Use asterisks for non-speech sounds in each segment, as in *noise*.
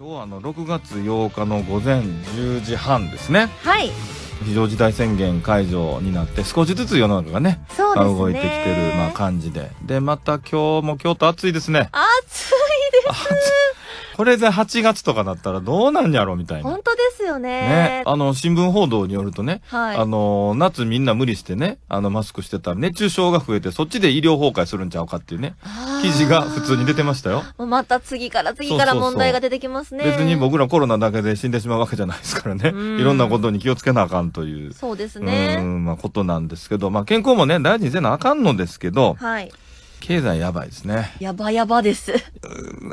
今日はあの6月8日の午前10時半ですね。はい。非常事態宣言解除になって少しずつ世の中がねそうですね動いてきてる、まあ、感じででまた今日も京都暑いですね暑いです。*laughs* これで8月とかだったらどうなんやろうみたいな本当でよね、ね、あの新聞報道によるとね、はい、あの夏みんな無理してねあのマスクしてたら熱中症が増えてそっちで医療崩壊するんちゃうかっていうね記事が普通に出てましたよまた次から次から問題が出てきますね別に僕らコロナだけで死んでしまうわけじゃないですからね、いろんなことに気をつけなあかんというそうですねまあ、ことなんですけど、まあ、健康もね大事にせなあかんのですけど、はい経済やばいですね。やばやばです。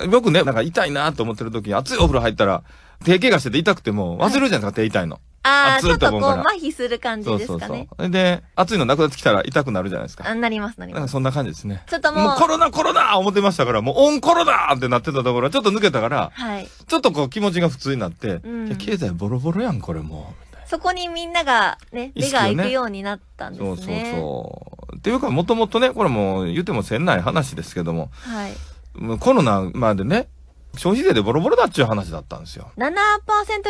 よくね、なんか痛いなと思ってる時に熱いお風呂入ったら、手怪我してて痛くても忘れるじゃないですか、手痛いの。ああ、ちょっとこう、麻痺する感じですかね。そうそうそうで、熱いのなくなってきたら痛くなるじゃないですか。あなります、なります。んそんな感じですね。ちょっともう。もうコロナ、コロナ思ってましたから、もうオンコロナってなってたところ、ちょっと抜けたから、はい。ちょっとこう気持ちが普通になって、うん、経済ボロボロやん、これもう。そこにみんながね、目が行くようになったんですね。ねそうそうそう。っていうか、もともとね、これもう言ってもせんない話ですけども、はい。コロナまでね、消費税でボロボロだっちゅう話だったんですよ。7%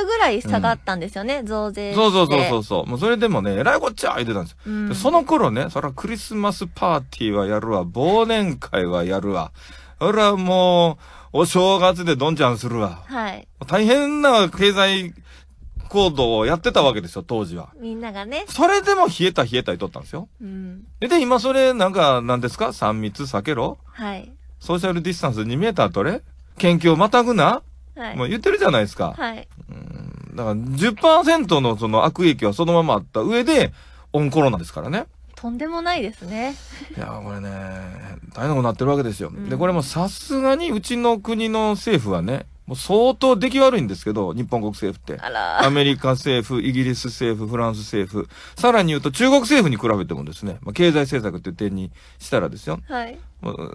ぐらい下がったんですよね、うん、増税そうそうそうそうそう。もうそれでもね、えらいこっちゃ言ってたんですよ、うん、その頃ね、そらクリスマスパーティーはやるわ、忘年会はやるわ。そらもう、お正月でどんちゃんするわ。はい。大変な経済行動をやってたわけですよ、当時は。みんながね。それでも冷えた冷えた言っとったんですよ。うん。で、今それ、なんか、なんですか ?3 密避けろはい。ソーシャルディスタンス2メーター取れ研究をまたぐな、はい、もう言ってるじゃないですか。はい。うんだから10%のその悪影響はそのままあった上で、オンコロナですからね。とんでもないですね。いや、これね、大変なことなってるわけですよ。うん、で、これもさすがにうちの国の政府はね、もう相当出来悪いんですけど、日本国政府って。アメリカ政府、イギリス政府、フランス政府。さらに言うと中国政府に比べてもですね、まあ、経済政策っていう点にしたらですよ。はい。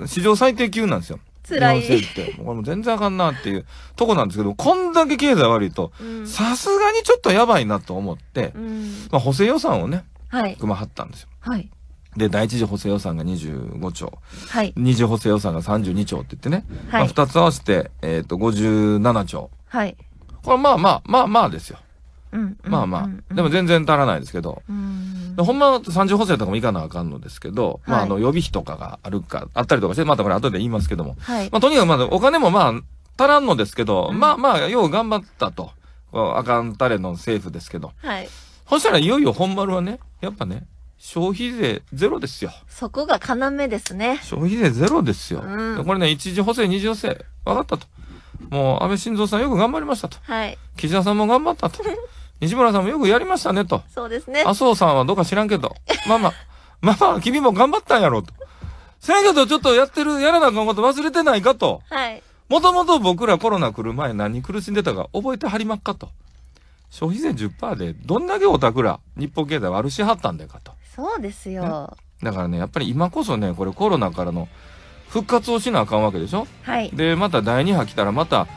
史上最低級なんですよ。辛い。って。これもう全然あかんなっていうとこなんですけど、こんだけ経済悪いと、さすがにちょっとやばいなと思って、うん、まあ補正予算をね、はい、組まはったんですよ。はい。で、第一次補正予算が25兆。はい。二次補正予算が32兆って言ってね。はい。まあ、二つ合わせて、えっ、ー、と、57兆。はい。これまあまあ、まあまあですよ。まあまあ、でも全然足らないですけど、ほんまは30補正とかもいかなあかんのですけど、まああの予備費とかがあるか、あったりとかして、またこれ後で言いますけども、まあとにかくまあお金もまあ足らんのですけど、まあまあよう頑張ったと、あかんたれの政府ですけど、はい、そしたらいよいよ本丸はね、やっぱね、消費税ゼロですよ。そこが要ですね。消費税ゼロですよ。うん、これね、一次補正、二次補正、分かったと。もう安倍晋三さんよく頑張りましたと。はい。岸田さんも頑張ったと。*laughs* 西村さんもよくやりましたねと。そうですね。麻生さんはどうか知らんけど。ママ、マ *laughs* マ、君も頑張ったんやろと。せやけど、ちょっとやってる、やらなあかんこと忘れてないかと。はい。もともと僕らコロナ来る前何苦しんでたか覚えてはりまっかと。消費税10%でどんだけオタクら日本経済悪しはったんだかと。そうですよ、ね、だからね、やっぱり今こそね、これコロナからの復活をしなあかんわけでしょはい。で、また第2波来たらまた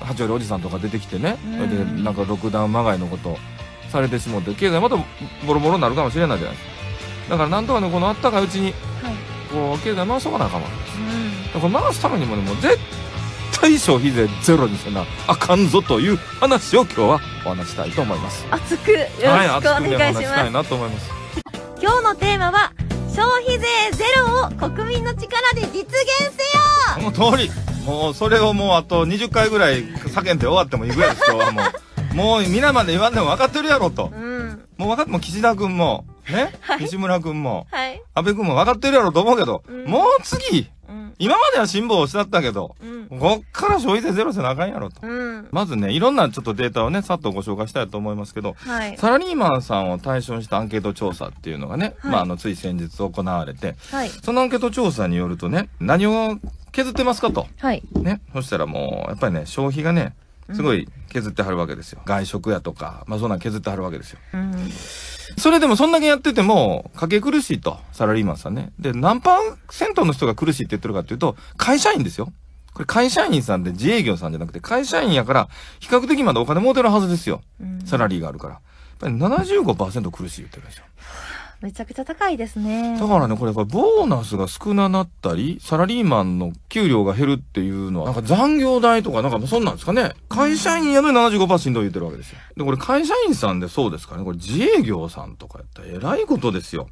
八割おじさんとか出てきてね、うん、でなんか六段まがいのことされてしもって経済またボロボロになるかもしれないじゃないですかだからなんとかねこのあったかいうちに、はい、こう経済回そうかなあかんです、うん、から回すためにもねもう絶対消費税ゼロにせなあかんぞという話を今日はお話したいと思います熱くよろしく、お願いします、はい、熱くお話したいなと思います今日のテーマは消費税ゼロを国民の力で実現せよその通りもうそれをもうあと20回ぐらい叫んで終わってもいいぐらいです今日はもう *laughs* もう皆まで言わんでも分かってるやろと、うん、もう分かっても岸田君もね、はい、西村君も、はい、安倍君も分かってるやろと思うけど、うん、もう次、今までは辛抱をしたったけど、うん、こっから消費税ゼロじゃなあかんやろと、うん、まずね、いろんなちょっとデータをね、さっとご紹介したいと思いますけど、はい、サラリーマンさんを対象にしたアンケート調査っていうのがね、はい、まあ、あの、つい先日行われて、はい、そのアンケート調査によるとね、何を削ってますかと。はい、ね。そしたらもう、やっぱりね、消費がね、すごい削ってはるわけですよ、外食やとか、まあ、そんなん削ってはるわけですよ、うん、それでもそんだけやってても家計苦しいとサラリーマンさんねで何パーセントの人が苦しいって言ってるかっていうと会社員ですよこれ会社員さんで自営業さんじゃなくて会社員やから比較的まだお金持てるはずですよ、うん、サラリーがあるからやっぱり75%苦しい言ってるんですよめちゃくちゃ高いですね。だからね、これやっぱボーナスが少ななったり、サラリーマンの給料が減るっていうのは、なんか残業代とか、なんかそんなんですかね。会社員やの75%し言ってるわけですよ。で、これ会社員さんでそうですかね、これ自営業さんとかやったら偉いことですよ。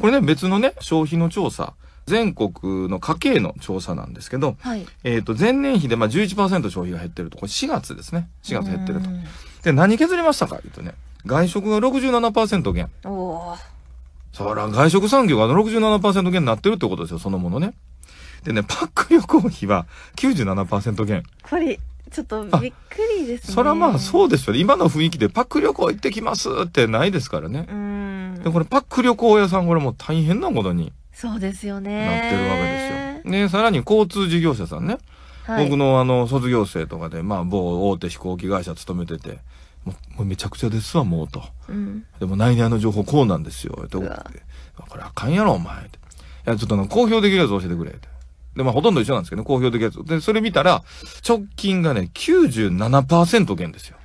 これね、別のね、消費の調査。全国の家計の調査なんですけど、はい、えっ、と、前年比でまあ11%消費が減ってると、これ4月ですね。4月減ってると。で、何削りましたか言うとね、外食が67%減。おー。そら、外食産業が67%減になってるってことですよ、そのものね。でね、パック旅行費は97%減。これ、ちょっとびっくりですね。そらまあそうですよね。今の雰囲気でパック旅行行ってきますってないですからね。うん。で、これパック旅行屋さん、これもう大変なことに。そうですよね。なってるわけですよ。ね、さらに交通事業者さんね。はい、僕のあの、卒業生とかで、まあ某大手飛行機会社勤めてて、もうめちゃくちゃですわ、もうと。うん、でも、内々の情報こうなんですよ、って送って。これあかんやろ、お前。いや、ちょっと公表できるやつ教えてくれ。で、まあ、ほとんど一緒なんですけど、ね、公表できるやつ。で、それ見たら、直近がね、97%減ですよ。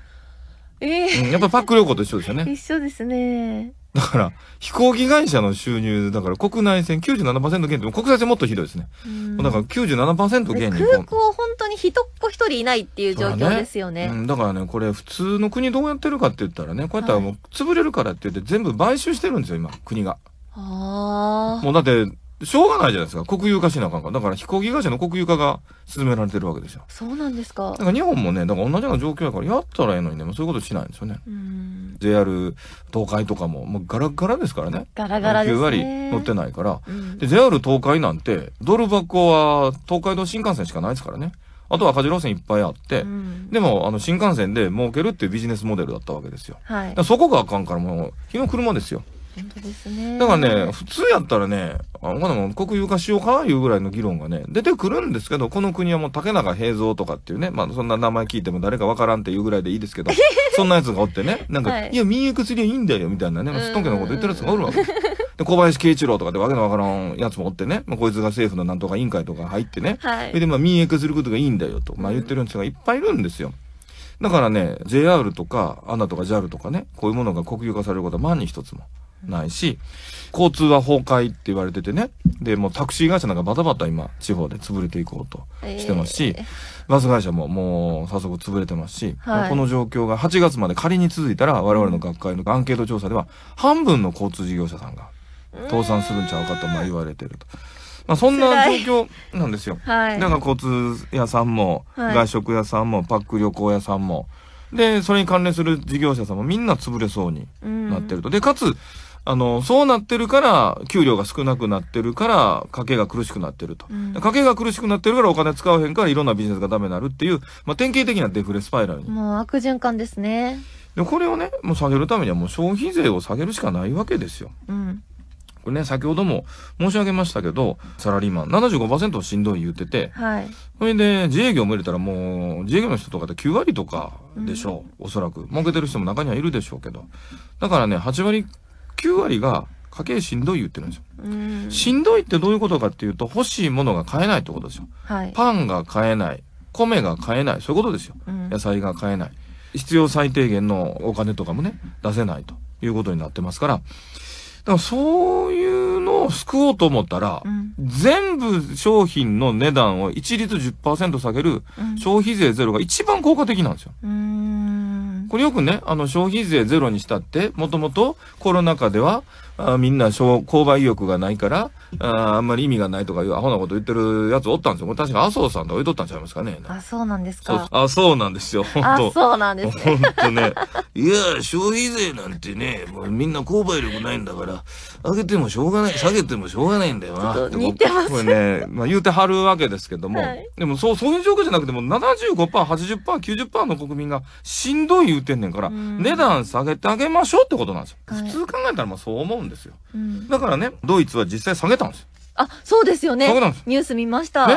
ええーうん、やっぱパック旅行と一緒ですよね。*laughs* 一緒ですね。だから、飛行機会社の収入、だから国内線97%減って、国際線もっとひどいですね。だから97%減に。空港本当に人っ子一人いないっていう状況ですよね、ねうん、だからね、これ普通の国どうやってるかって言ったらね、こうやったらもう潰れるからって言って全部買収してるんですよ、今、国が。ああ。もうだって、しょうがないじゃないですか。国有化しなあかんかだから飛行機会社の国有化が進められてるわけですよ。そうなんですか。だから日本もね、だから同じような状況やから、やったらええのにね、もうそういうことしないんですよね。JR 東海とかも、もうガラガラですからね。ガラガラですね。9割乗ってないから。うん、で、JR 東海なんて、ドル箱は東海道新幹線しかないですからね。あとは赤字路線いっぱいあって、うん、でもあの新幹線で儲けるっていうビジネスモデルだったわけですよ。はい、そこがあかんからもう、日の車ですよ。本当ですね。だからね、普通やったらね、あの国有化しようかいうぐらいの議論がね、出てくるんですけど、この国はもう竹中平蔵とかっていうね、まあそんな名前聞いても誰かわからんっていうぐらいでいいですけど、そんなやつがおってね、なんか、はい、いや、民営薬はいいんだよみたいなね、まあ、すっとんけのこと言ってるやつがおるわけ。で、小林慶一郎とかでわけのわからんやつもおってね、まあこいつが政府のなんとか委員会とか入ってね、はい、で、まあ民営化することがいいんだよと、まあ言ってる人がいっぱいいるんですよ。だからね、JR とか、アナとか JAL とかね、こういうものが国有化されることは万に一つも。ないし、交通は崩壊って言われててね。で、もうタクシー会社なんかバタバタ今、地方で潰れていこうとしてますし、えー、バス会社ももう早速潰れてますし、はい、この状況が8月まで仮に続いたら、我々の学会のアンケート調査では、半分の交通事業者さんが倒産するんちゃうかとまあ言われてると。まあ、そんな状況なんですよ。はい、だから交通屋さんも、外食屋さんも、パック旅行屋さんも、で、それに関連する事業者さんもみんな潰れそうになってると。で、かつ、あの、そうなってるから、給料が少なくなってるから、家計が苦しくなってると。うん、家計が苦しくなってるからお金使わへんから、いろんなビジネスがダメになるっていう、まあ、典型的なデフレスパイラルに。もう悪循環ですね。で、これをね、もう下げるためにはもう消費税を下げるしかないわけですよ。うん。これね、先ほども申し上げましたけど、サラリーマン75%しんどい言ってて、はい。それで、自営業も入れたらもう、自営業の人とかって9割とかでしょう、うん、おそらく。儲けてる人も中にはいるでしょうけど。だからね、8割9割が家計しんどい言ってるんですよ。んしんどいってどういうことかっていうと欲しいものが買えないってことですよ。はい。パンが買えない米が買えないそういうことですよ。うん野菜が買えない必要最低限のお金とかもね出せないということになってますからだからそういうのを救おうと思ったら、うん全部商品の値段を一律10%下げる消費税ゼロが一番効果的なんですよ。うんこれよくね、あの消費税ゼロにしたって、もともとコロナ禍ではあみんな購買意欲がないからあ、あんまり意味がないとかいうアホなこと言ってるやつおったんですよ。これ確か麻生さんとか言とったんちゃいますかね。あ、そうなんですか。あ、そうなんですよ。本当あ、そうなんです、ね。本当ね。いや、消費税なんてね、もうみんな購買力ないんだから、上げてもしょうがない、下げてもしょうがないんだよな。似てます。これね、まあ言うてはるわけですけども、はい、でもそう、そういう状況じゃなくても75%、80%、90%の国民がしんどい言うてんねんから、値段下げてあげましょうってことなんですよ。普通考えたらまあそう思うんですよ、うん、だからねドイツは実際下げたんですよあそうですよねすニュース見ました、ね、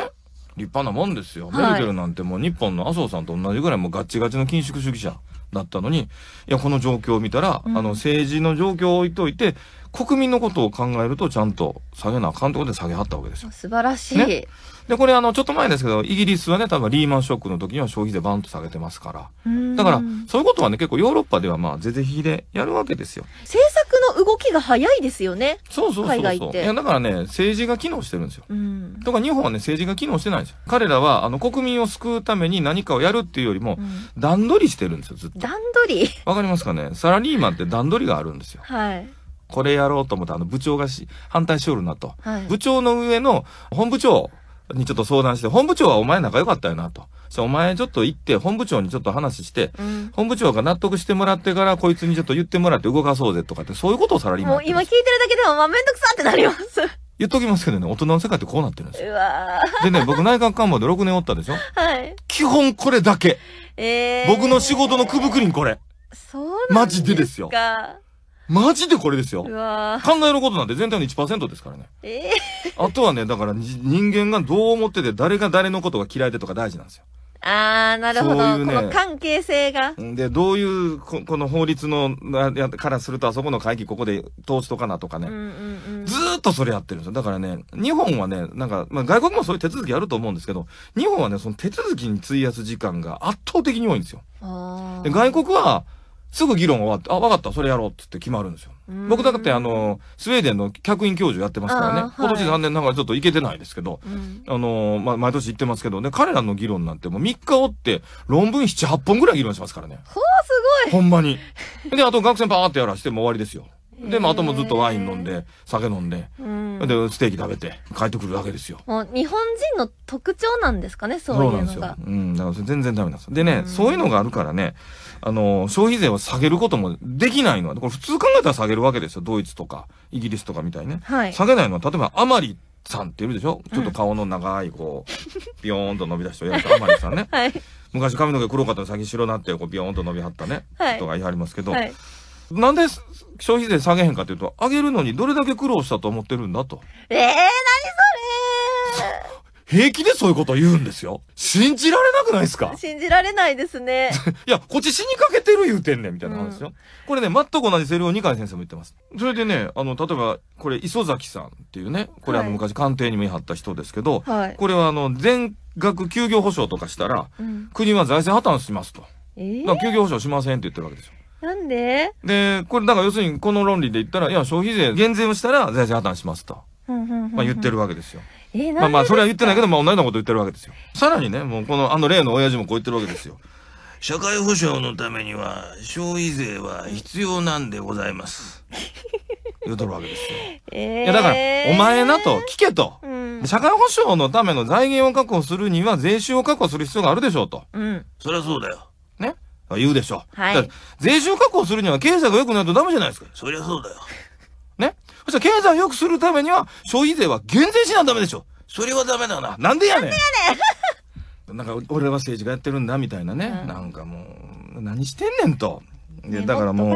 立派なもんですよ、メルケルなんてもう日本の麻生さんと同じぐらいもうガチガチの緊縮主義者だったのにいやこの状況を見たら、うん、あの政治の状況を置いといて国民のことを考えるとちゃんと下げなあかんってことで下げはったわけですよ。素晴らしい。ね、で、これあの、ちょっと前ですけど、イギリスはね、多分リーマンショックの時には消費税バンと下げてますから。だから、そういうことはね、結構ヨーロッパではまあ、是々非でやるわけですよ。政策の動きが早いですよね。そうそうそう海外って。いや、だからね、政治が機能してるんですよ。とか、日本はね、政治が機能してないんですよ。彼らは、あの、国民を救うために何かをやるっていうよりも、段取りしてるんですよ、ずっと。段取りわかりますかねサラリーマンって段取りがあるんですよ。はい。これやろうと思ったあの部長がし反対しおるなと、はい、部長の上の本部長にちょっと相談して、本部長はお前仲良かったよなと。お前ちょっと行って、本部長にちょっと話して、うん、本部長が納得してもらってから、こいつにちょっと言ってもらって動かそうぜとかって、そういうことをサラリーマンもう今聞いてるだけでも、まあ、めんどくさってなります。言っときますけどね、大人の世界ってこうなってるんですよ。でね、僕内閣官房で6年おったでしょはい。基本これだけ。えー、僕の仕事のくぶくりんこれ。そうなんですかマジでですよ。マジでこれですよ。うわ考えることなんて全体の1%ですからね。ええあとはね、だから人間がどう思ってて、誰が誰のことが嫌いでとか大事なんですよ。あー、なるほど。そういうねこの関係性が。で、どういう、ここの法律の、やからすると、あそこの会議ここで通しとかなとかうんね。うんうんず。ーっとそれやってるんですよ。だからね、日本はね、なんか、まあ、外国もそういう手続きやると思うんですけど、日本はね、その手続きに費やす時間が圧倒的に多いんですよ。あーで外国は、すぐ議論終わって、あ、わかった、それやろうってって決まるんですよ。僕だってあの、スウェーデンの客員教授やってますからね、今年残念ながらちょっと行けてないですけど、うん、あの、まあ、毎年行ってますけどね、彼らの議論なんてもう3日おって、論文7、8本ぐらい議論しますからね。ほう、すごいほんまに。で、あと学生パーってやらしても終わりですよ。で、まあ、あともずっとワイン飲んで、酒飲んで、うん、で、ステーキ食べて、帰ってくるわけですよ。もう、日本人の特徴なんですかね、そういうのが。そうなんですよ。うん、だから全然ダメなんです。でね、うん、そういうのがあるからね、あの、消費税を下げることもできないのは、これ普通考えたら下げるわけですよ。ドイツとか、イギリスとかみたいね。はい、下げないのは、例えば、あまりさんっているでしょ、うん、ちょっと顔の長い、こう、ビヨーンと伸び出した人、やつ、あまりさんね。はい、昔髪の毛黒かったら先白なって、こう、ビヨーンと伸びはったね、はい、人が言いはりますけど、はいなんで消費税下げへんかっていうと、上げるのにどれだけ苦労したと思ってるんだと。ええー、何それ平気でそういうこと言うんですよ。信じられなくないですか信じられないですね。*laughs* いや、こっち死にかけてる言うてんねん、みたいな話ですよ。うん、これね、全く同じセリフを二階先生も言ってます。それでね、あの、例えば、これ、磯崎さんっていうね、これあの、昔官邸にも言い張った人ですけど、はい、これはあの、全額休業保障とかしたら、うん、国は財政破綻しますと。えー、だから休業保障しませんって言ってるわけですよ。なんでで、これだから要するにこの論理で言ったら、いや、消費税減税をしたら財政破綻しますと。まあ言ってるわけですよ。えー、まあまあそれは言ってないけど、まあ同じようなこと言ってるわけですよ。さらにね、もうこのあの例の親父もこう言ってるわけですよ。社会保障のためには消費税は必要なんでございます。*laughs* 言うとるわけですよ。えー、いやだから、お前なと、聞けと。うん社会保障のための財源を確保するには税収を確保する必要があるでしょうと。うん。そりゃそうだよ。言うでしょ。はい。税収確保するには経済が良くないとダメじゃないですか。そりゃそうだよ。ね。そしたら経済を良くするためには、消費税は減税しなダメでしょ。それはダメだな。なんでやねん。なんでやねん。なんか、俺は政治家やってるんだ、みたいなね。うん、なんかもう、何してんねんと。いや、だからもう、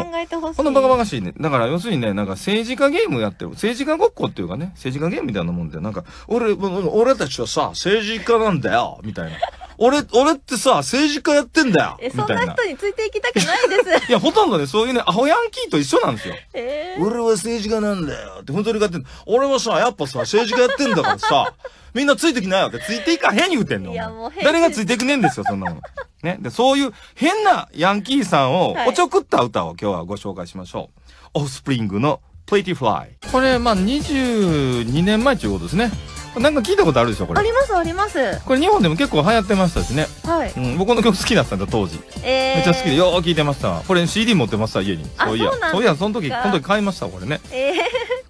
ほこのバカバカしいね。だから要するにね、なんか政治家ゲームやってる。政治家ごっこっていうかね、政治家ゲームみたいなもんで、なんか、俺、俺たちはさ、政治家なんだよ、みたいな。俺、俺ってさ、政治家やってんだよ。え、そんな人についていきたくないです。いや、ほとんどね、そういうね、アホヤンキーと一緒なんですよ。えー、俺は政治家なんだよって本当に言って俺はさ、やっぱさ、政治家やってんだからさ、*laughs* みんなついてきなよわけ。ついていかへん言うてんの。いや、もう変誰がついてくねんですよ、そんなの。ね。で、そういう変なヤンキーさんを、おちょくった歌を今日はご紹介しましょう。はい、オフスプリングの Pretty Fly。これ、まあ、22年前ということですね。なんか聞いたことあるでしょこれありますありますこれ日本でも結構流行ってましたしねはい、うん、僕の曲好きだったんだ当時、えー、めっちゃ好きでよう聞いてましたこれ CD 持ってました家にそういやそういやその時この時買いましたこれねええー、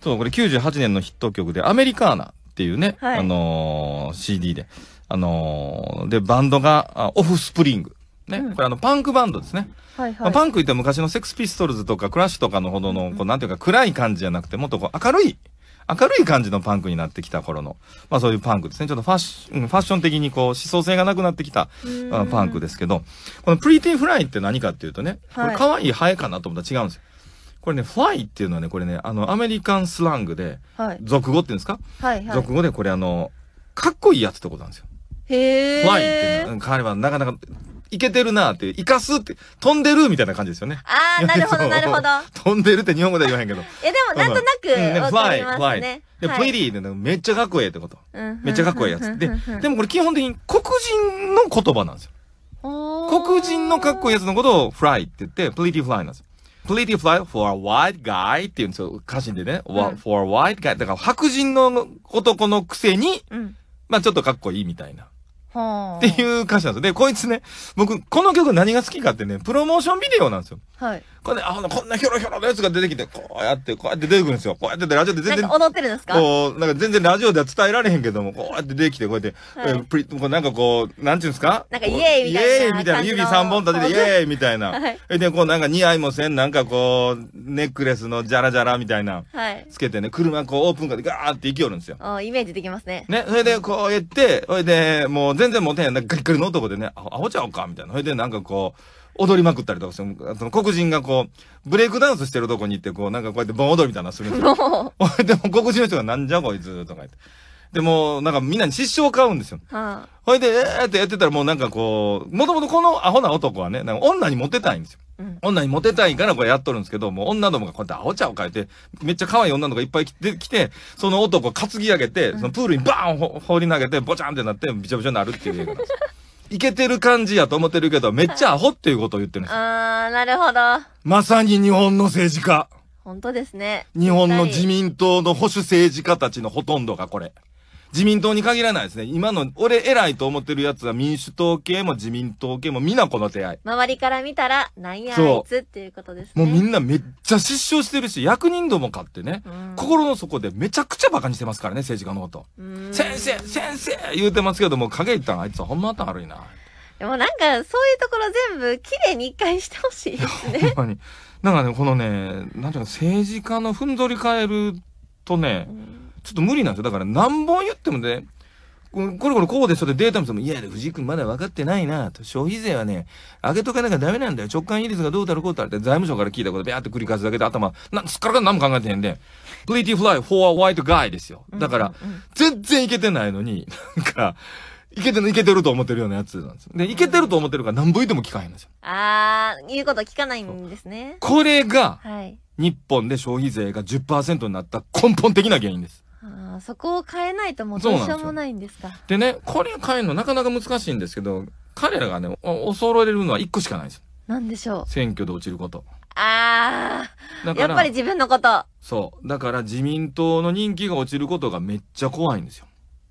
そうこれ98年のヒット曲で「アメリカーナ」っていうね、はい、あのー、CD であのー、でバンドがオフスプリングね、これあのパンクバンドですね、はいはいまあ、パンク言って昔のセックスピストルズとかクラッシュとかのほどのこうなんていうか暗い感じじゃなくてもっとこう明るい明るい感じのパンクになってきた頃の、まあそういうパンクですね。ちょっとファッション、ファッション的にこう思想性がなくなってきたパンクですけど、このプリティフライって何かっていうとね、これ可愛いハエかなと思ったら違うんですよ。これね、フライっていうのはね、これね、あの、アメリカンスラングで、はい、俗語っていうんですか、はいはい、俗語でこれあの、かっこいいやつってことなんですよ。へー。フライって、れはなかなかいけてるなって生かすって、飛んでるみたいな感じですよね。ああ、なるほど、*laughs* なるほど。飛んでるって日本語では言わへんけど。*laughs* え、でもなんとなく、うんね、フライ、フライ。で、プリリーってめっちゃかっこええってこと。めっちゃかっこええやつ。で、でもこれ基本的に黒人の言葉なんですよ。黒人のかっこいいやつのことをフライって言って、プリティフライなんですよ。プリティフライ for a white guy って言うんですよ。歌詞でね。うん、for a white guy。だから白人の男のくせに、うん、まあちょっとかっこいいみたいな。っていう歌詞なんですよ。で、こいつね、僕、この曲何が好きかってね、プロモーションビデオなんですよ。はい。これね、あの、こんなヒョロヒョロのやつが出てきて、こうやって、こうやって出てくるんですよ。こうやってラジオで全然。踊ってるんですかこう、なんか全然ラジオでは伝えられへんけども、こうやって出てきて、こうやって、はい、えプリこうなんかこう、なんちゅうんですかなんかイエーイみたいな。イエーイみたいな。指3本立ててイエーイみたいな。はい。で、こうなんか似合いもせん、なんかこう、ネックレスのジャラジャラみたいな。はい。つけてね、車こうオープンカーでガーって行きよるんですよ。あイメージできますね。ね、それでこうやって、それで、もう全然モテへん。なんかガリガリの男でね、あ、おちゃおかみたいな。それでなんかこう、踊りまくったりとかする。その黒人がこう、ブレイクダンスしてるとこに行って、こう、なんかこうやって盆踊りみたいなのするんですよ。*laughs* *laughs* でも黒人の人がなんじゃこいつとか言って。でも、なんかみんなに失笑を買うんですよ。はあ、ほいで、えーってやってたらもうなんかこう、もともとこのアホな男はね、なんか女にモテたいんですよ。女にモテたいからこれやっとるんですけど、もう女どもがこうやってアホちゃうかて、めっちゃ可愛い女の子がいっぱい来て、来てその男を担ぎ上げて、そのプールにバーン放り投げて、ボチャンってなって、びちゃびちゃになるっていう映画なんです。いけてる感じやと思ってるけど、めっちゃアホっていうことを言ってるんですよ。あー、なるほど。まさに日本の政治家。本当ですね。日本の自民党の保守政治家たちのほとんどがこれ。自民党に限らないですね。今の、俺偉いと思ってるやつは民主党系も自民党系も皆この手合い。周りから見たら、なんやあいつっていうことですね。もうみんなめっちゃ失笑してるし、役人どもかってね、心の底でめちゃくちゃ馬鹿にしてますからね、政治家のこと。先生先生言うてますけども、影いったんあいつはほんま頭悪いな。でもなんか、そういうところ全部綺麗に一回してほしいですね。*laughs* ほんまに。なんかね、このね、なんていうか政治家のふんぞり変えるとね、うんちょっと無理なんですよ。だから何本言ってもね、これこれこうでそれデータ見ても、いや、藤井君まだ分かってないなと。消費税はね、上げとかなきゃダメなんだよ。直感比率がどうたるこうたるって財務省から聞いたことビャーって繰り返すだけで頭、なんすっからか何も考えてへんで、pretty fly for a white guy ですよ。だから、全然いけてないのに、なんか、いけてる、いけてると思ってるようなやつなんですよ。で、いけてると思ってるから何言いても聞かへんですよ。あー、言うこと聞かないんですね。これが、はい、日本で消費税が10%になった根本的な原因です。ああ、そこを変えないともうどうしようもないんですか。でね、これ変えるのなかなか難しいんですけど、彼らがね、恐れるのは一個しかないんですよ。なんでしょう。選挙で落ちること。ああ、やっぱり自分のこと。そう。だから自民党の人気が落ちることがめっちゃ怖いんですよ。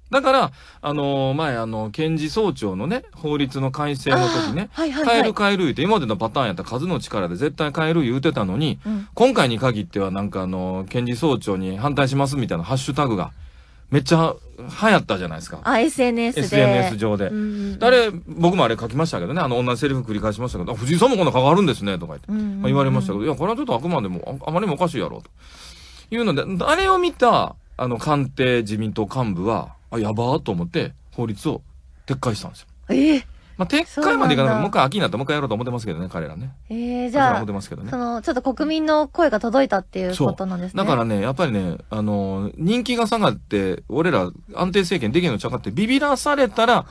だから、あのー、前、あの、検事総長のね、法律の改正の時ね、はいはいはい、変える変える言って、今までのパターンやったら数の力で絶対変える言うてたのに、うん、今回に限ってはなんかあの、検事総長に反対しますみたいなハッシュタグが、めっちゃ流行ったじゃないですか。あ、SNS で。SNS 上で。あれ、僕もあれ書きましたけどね、あの、同じセリフ繰り返しましたけど、藤井さんもこんな変わあるんですね、とか言って、まあ、言われましたけど、いや、これはちょっとあくまでもあ、あまりにもおかしいやろ、というので、あれを見た、あの、官邸自民党幹部は、あやばーと思って法律を撤回したんですよ。ええーまあ、撤回までいかなくて、もう一回秋になったらもう一回やろうと思ってますけどね、彼らね。ええー、じゃあ、思ってますけどね、その、ちょっと国民の声が届いたっていうことなんですね。だからね、やっぱりね、あの、人気が下がって、俺ら安定政権できるのちゃかって、ビビらされたら、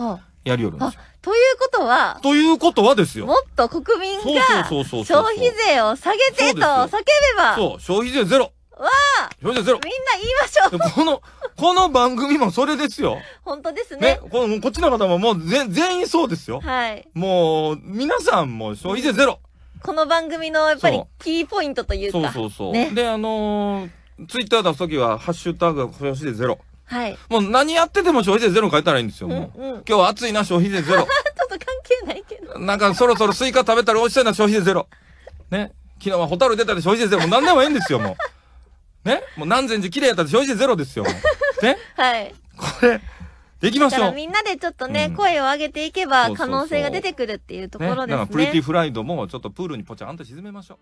やりよるんですよ。ということは、ということはですよ。もっと国民が、消費税を下げてと叫べば。そう消費税ゼロ。わあみんな言いましょうこの、この番組もそれですよ。本当ですね。ね、この、こっちの方ももう全、全員そうですよ。はい。もう、皆さんも消費税ゼロ。この番組のやっぱりキーポイントというか。そうそうそう。ね、で、あのー、ツイッター出すときは、ハッシュタグ消費税ゼロ。はい。もう何やってても消費税ゼロ書いたらいいんですよ、う。ん、うん、今日暑いな、消費税ゼロ。*laughs* ちょっと関係ないけど。なんかそろそろスイカ食べたら落ちたな、消費税ゼロ。ね。昨日はホタル出たで消費税ゼロ。もう何でもいいんですよ、もう。ねもう何千字綺麗やったら表示ゼロですよ。*laughs* ねはい。これ、できましょう。みんなでちょっとね、うん声を上げていけば可能性が出てくるっていうところですね。なんかプリティフライドもちょっとプールにポチャンと沈めましょう。